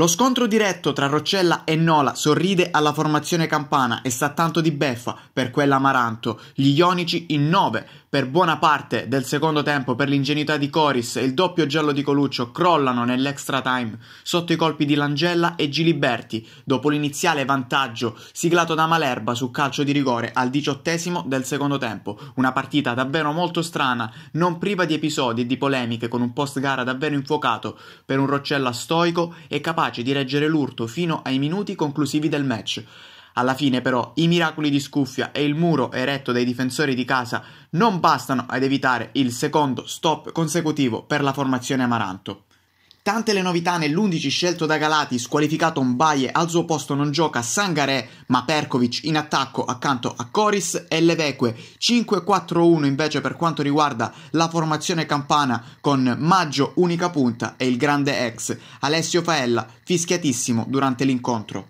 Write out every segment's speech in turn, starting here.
Lo scontro diretto tra Roccella e Nola sorride alla formazione campana e sta tanto di beffa per quella Amaranto. Gli ionici in 9 per buona parte del secondo tempo per l'ingenuità di Coris e il doppio giallo di Coluccio crollano nell'extra time sotto i colpi di Langella e Giliberti dopo l'iniziale vantaggio siglato da Malerba su calcio di rigore al diciottesimo del secondo tempo. Una partita davvero molto strana, non priva di episodi e di polemiche con un post gara davvero infuocato per un Roccella stoico e capace capaci di reggere l'urto fino ai minuti conclusivi del match. Alla fine però i miracoli di scuffia e il muro eretto dai difensori di casa non bastano ad evitare il secondo stop consecutivo per la formazione Amaranto. Tante le novità nell'11 scelto da Galati, squalificato Baie, al suo posto non gioca Sangare, ma Perkovic in attacco accanto a Coris e Leveque. 5-4-1 invece per quanto riguarda la formazione campana con Maggio unica punta e il grande ex Alessio Faella fischiatissimo durante l'incontro.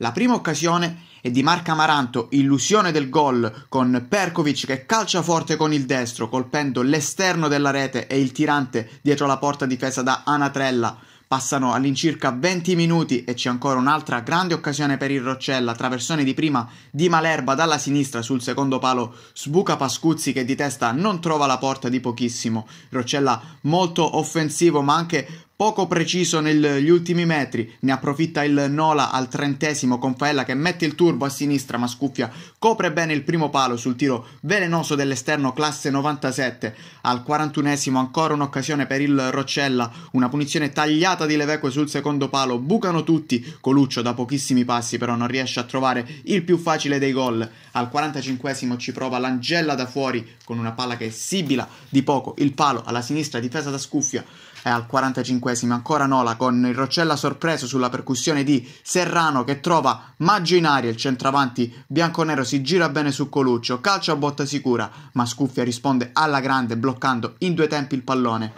La prima occasione è di Marca Amaranto, illusione del gol con Perkovic che calcia forte con il destro, colpendo l'esterno della rete e il tirante dietro la porta difesa da Anatrella. Passano all'incirca 20 minuti e c'è ancora un'altra grande occasione per il Roccella, traversone di prima di Malerba dalla sinistra sul secondo palo, sbuca Pascuzzi che di testa non trova la porta di pochissimo. Roccella molto offensivo ma anche poco preciso negli ultimi metri, ne approfitta il Nola al trentesimo con Faella che mette il turbo a sinistra ma scuffia, copre bene il primo palo sul tiro velenoso dell'esterno classe 97, al quarantunesimo ancora un'occasione per il Roccella, una punizione tagliata di Leveque sul secondo palo, bucano tutti, Coluccio da pochissimi passi però non riesce a trovare il più facile dei gol, al quarantacinquesimo ci prova l'Angella da fuori con una palla che sibila di poco il palo alla sinistra difesa da scuffia, è al 45esimo ancora Nola con il Roccella sorpreso sulla percussione di Serrano che trova Maggio in aria, il centravanti bianconero si gira bene su Coluccio, calcio a botta sicura, ma Scuffia risponde alla grande bloccando in due tempi il pallone.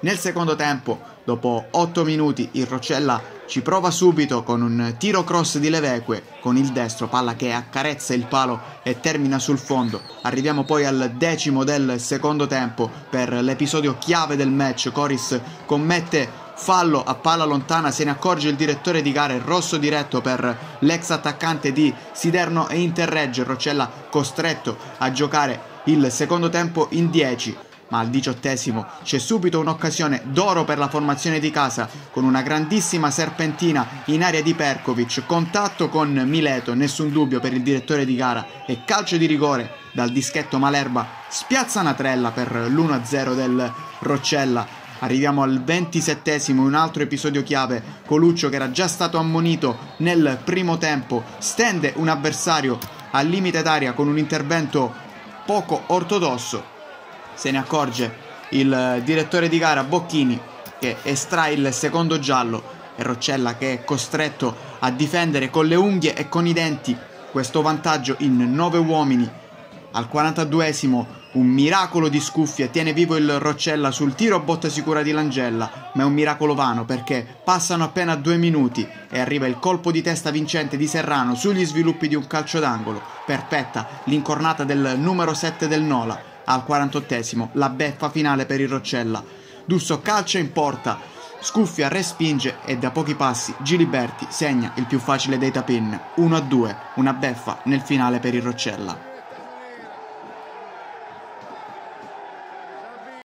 Nel secondo tempo, dopo 8 minuti, il Roccella ci prova subito con un tiro cross di Leveque con il destro, palla che accarezza il palo e termina sul fondo. Arriviamo poi al decimo del secondo tempo per l'episodio chiave del match. Coris commette fallo a palla lontana, se ne accorge il direttore di gara, il rosso diretto per l'ex attaccante di Siderno e Interreggio, Roccella costretto a giocare il secondo tempo in 10 ma al diciottesimo c'è subito un'occasione d'oro per la formazione di casa con una grandissima serpentina in area di Perkovic, contatto con Mileto, nessun dubbio per il direttore di gara e calcio di rigore dal dischetto Malerba, spiazza Natrella per l'1-0 del Roccella. Arriviamo al ventisettesimo, un altro episodio chiave. Coluccio, che era già stato ammonito nel primo tempo, stende un avversario al limite d'aria con un intervento poco ortodosso se ne accorge il eh, direttore di gara Bocchini che estrae il secondo giallo e Roccella che è costretto a difendere con le unghie e con i denti questo vantaggio in nove uomini al 42esimo un miracolo di scuffia tiene vivo il Roccella sul tiro a botta sicura di Langella, ma è un miracolo vano perché passano appena due minuti e arriva il colpo di testa vincente di Serrano sugli sviluppi di un calcio d'angolo. Perfetta l'incornata del numero 7 del Nola, al 48esimo, la beffa finale per il Roccella. Dusso calcia in porta, Scuffia respinge e da pochi passi Giliberti segna il più facile dei tapin, 1-2, una beffa nel finale per il Roccella.